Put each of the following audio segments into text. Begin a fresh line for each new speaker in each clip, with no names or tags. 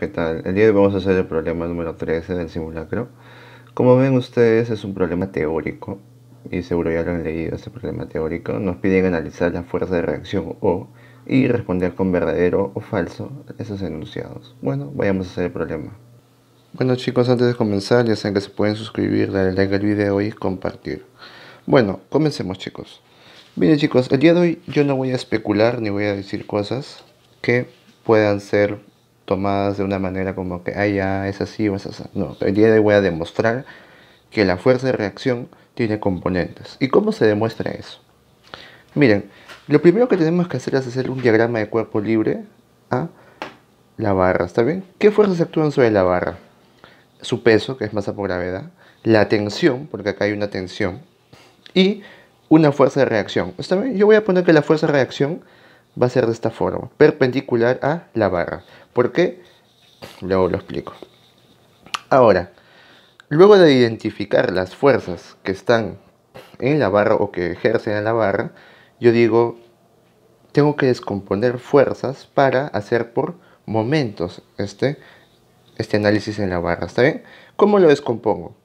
¿qué tal? El día de hoy vamos a hacer el problema número 13 del simulacro. Como ven ustedes, es un problema teórico, y seguro ya lo han leído, este problema teórico. Nos piden analizar la fuerza de reacción O y responder con verdadero o falso esos enunciados. Bueno, vayamos a hacer el problema. Bueno chicos, antes de comenzar, ya saben que se pueden suscribir, darle like al video y compartir. Bueno, comencemos chicos. Bien chicos, el día de hoy yo no voy a especular ni voy a decir cosas que puedan ser tomadas de una manera como que, ah, ya, es así o es así. No, el día de hoy voy a demostrar que la fuerza de reacción tiene componentes. ¿Y cómo se demuestra eso? Miren, lo primero que tenemos que hacer es hacer un diagrama de cuerpo libre a la barra, ¿está bien? ¿Qué fuerzas actúan sobre la barra? Su peso, que es masa por gravedad, la tensión, porque acá hay una tensión, y una fuerza de reacción. ¿Está bien? Yo voy a poner que la fuerza de reacción va a ser de esta forma, perpendicular a la barra. ¿Por qué? Luego lo explico. Ahora, luego de identificar las fuerzas que están en la barra o que ejercen en la barra, yo digo, tengo que descomponer fuerzas para hacer por momentos este, este análisis en la barra, ¿está bien? ¿Cómo lo descompongo?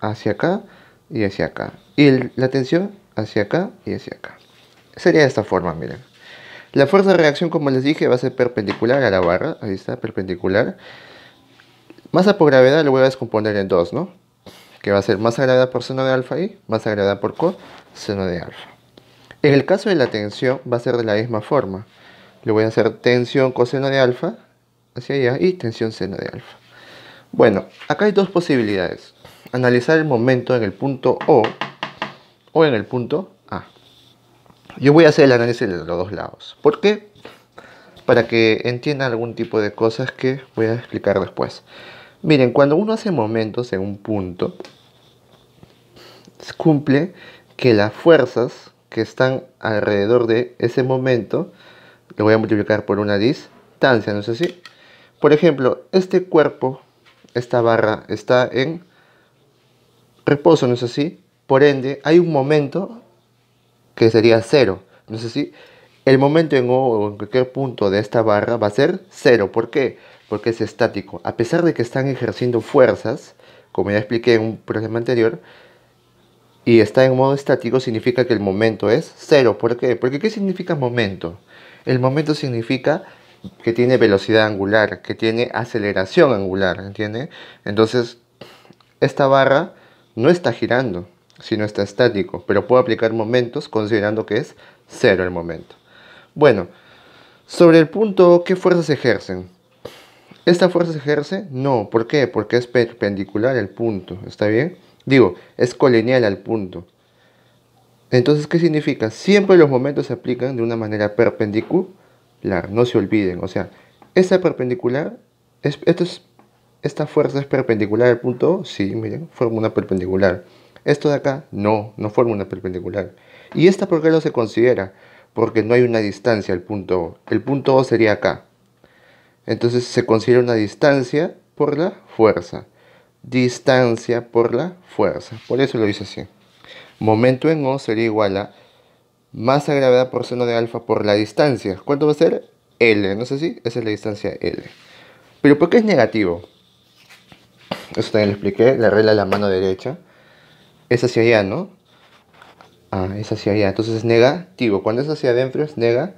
Hacia acá y hacia acá. Y la tensión hacia acá y hacia acá. Sería de esta forma, miren. La fuerza de reacción, como les dije, va a ser perpendicular a la barra. Ahí está, perpendicular. Masa por gravedad lo voy a descomponer en dos, ¿no? Que va a ser masa gravedad por seno de alfa y masa gravedad por coseno de alfa. En el caso de la tensión va a ser de la misma forma. Le voy a hacer tensión coseno de alfa hacia allá y tensión seno de alfa. Bueno, acá hay dos posibilidades. Analizar el momento en el punto O o en el punto yo voy a hacer el análisis de los dos lados. ¿Por qué? Para que entiendan algún tipo de cosas que voy a explicar después. Miren, cuando uno hace momentos en un punto, cumple que las fuerzas que están alrededor de ese momento, lo voy a multiplicar por una distancia, ¿no sé si. Por ejemplo, este cuerpo, esta barra, está en reposo, ¿no es así? Por ende, hay un momento que sería no Entonces, si el momento en en cualquier punto de esta barra va a ser cero, ¿Por qué? Porque es estático. A pesar de que están ejerciendo fuerzas, como ya expliqué en un problema anterior, y está en modo estático, significa que el momento es cero, ¿Por qué? Porque ¿qué significa momento? El momento significa que tiene velocidad angular, que tiene aceleración angular, ¿entiende? Entonces, esta barra no está girando, si no está estático, pero puedo aplicar momentos considerando que es cero el momento. Bueno, sobre el punto, ¿qué fuerzas ejercen? ¿Esta fuerza se ejerce? No, ¿por qué? Porque es perpendicular al punto, ¿está bien? Digo, es colineal al punto. Entonces, ¿qué significa? Siempre los momentos se aplican de una manera perpendicular, no se olviden. O sea, esta perpendicular, esto esta fuerza es perpendicular al punto, sí, miren, forma una perpendicular. Esto de acá no, no forma una perpendicular. ¿Y esta por qué no se considera? Porque no hay una distancia al punto O. El punto O sería acá. Entonces se considera una distancia por la fuerza. Distancia por la fuerza. Por eso lo dice así. Momento en O sería igual a masa gravedad por seno de alfa por la distancia. ¿Cuánto va a ser? L, ¿no sé si Esa es la distancia L. Pero ¿por qué es negativo? Eso también lo expliqué, la regla de la mano derecha es hacia allá, ¿no? Ah, es hacia allá. Entonces es negativo. Cuando es hacia adentro es nega,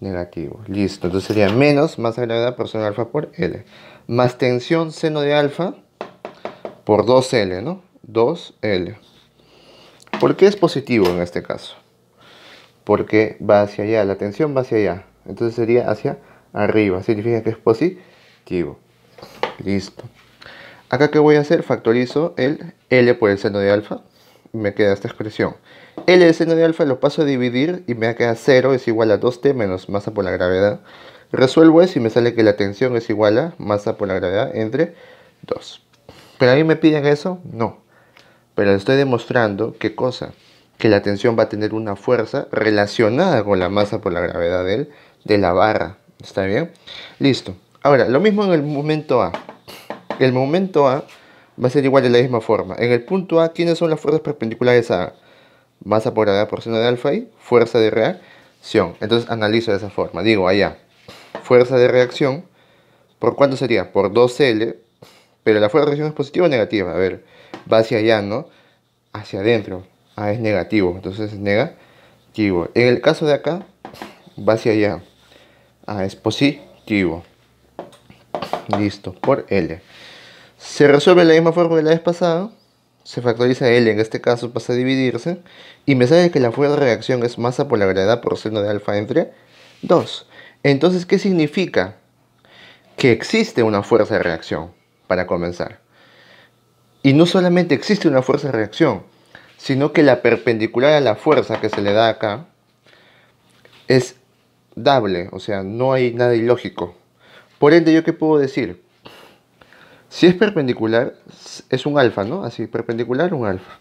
negativo. Listo. Entonces sería menos más de gravedad por seno de alfa por L. Más tensión seno de alfa por 2L, ¿no? 2L. ¿Por qué es positivo en este caso? Porque va hacia allá, la tensión va hacia allá. Entonces sería hacia arriba. Significa que es positivo. Listo. Acá que voy a hacer, factorizo el L por el seno de alfa me queda esta expresión. L de seno de alfa lo paso a dividir y me queda 0 es igual a 2t menos masa por la gravedad. Resuelvo eso y me sale que la tensión es igual a masa por la gravedad entre 2. ¿Pero a mí me piden eso? No. Pero estoy demostrando qué cosa. Que la tensión va a tener una fuerza relacionada con la masa por la gravedad de la barra. ¿Está bien? Listo. Ahora, lo mismo en el momento A. El momento A va a ser igual de la misma forma. En el punto A, ¿quiénes son las fuerzas perpendiculares a? Masa por seno de alfa y fuerza de reacción. Entonces analizo de esa forma. Digo allá, fuerza de reacción, ¿por cuánto sería? Por 2L, pero la fuerza de reacción es positiva o negativa. A ver, va hacia allá, ¿no? Hacia adentro. A ah, es negativo, entonces es negativo. En el caso de acá, va hacia allá. A ah, es positivo. Listo, por L. Se resuelve la misma forma de la vez pasada, se factoriza L, en este caso pasa a dividirse, y me sale que la fuerza de reacción es masa por la gravedad por seno de alfa entre 2. Entonces, ¿qué significa? Que existe una fuerza de reacción, para comenzar. Y no solamente existe una fuerza de reacción, sino que la perpendicular a la fuerza que se le da acá es dable, o sea, no hay nada ilógico. Por ende, ¿yo qué puedo decir? Si es perpendicular, es un alfa, ¿no? Así, perpendicular, un alfa.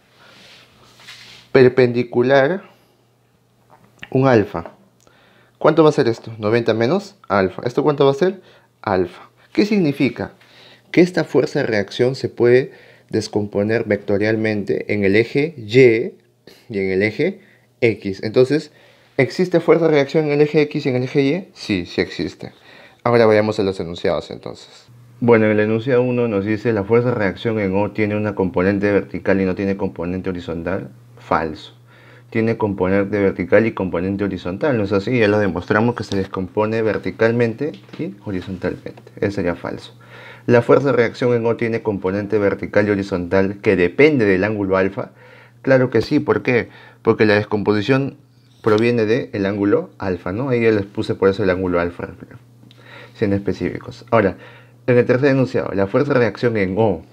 Perpendicular, un alfa. ¿Cuánto va a ser esto? 90 menos alfa. ¿Esto cuánto va a ser? Alfa. ¿Qué significa? Que esta fuerza de reacción se puede descomponer vectorialmente en el eje Y y en el eje X. Entonces, ¿existe fuerza de reacción en el eje X y en el eje Y? Sí, sí existe. Ahora vayamos a los enunciados entonces. Bueno, en el enunciado 1 nos dice la fuerza de reacción en O tiene una componente vertical y no tiene componente horizontal. Falso. Tiene componente vertical y componente horizontal. No es así, ya lo demostramos que se descompone verticalmente y horizontalmente. Eso sería falso. La fuerza de reacción en O tiene componente vertical y horizontal que depende del ángulo alfa. Claro que sí, ¿por qué? Porque la descomposición proviene del el ángulo alfa, ¿no? Ahí ya les puse por eso el ángulo alfa, Sin específicos. Ahora, en el tercer enunciado, la fuerza de reacción en O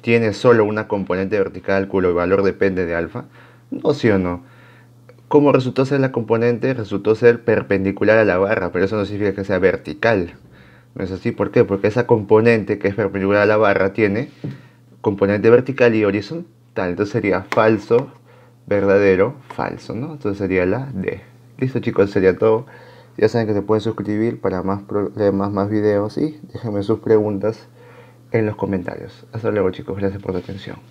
tiene solo una componente vertical cuyo valor depende de alfa. No, sí o no. ¿Cómo resultó ser la componente, resultó ser perpendicular a la barra, pero eso no significa que sea vertical. ¿No es así? ¿Por qué? Porque esa componente que es perpendicular a la barra tiene componente vertical y horizontal. Entonces sería falso, verdadero, falso, ¿no? Entonces sería la D. Listo chicos, sería todo. Ya saben que se pueden suscribir para más problemas, más videos y déjenme sus preguntas en los comentarios. Hasta luego chicos, gracias por la atención.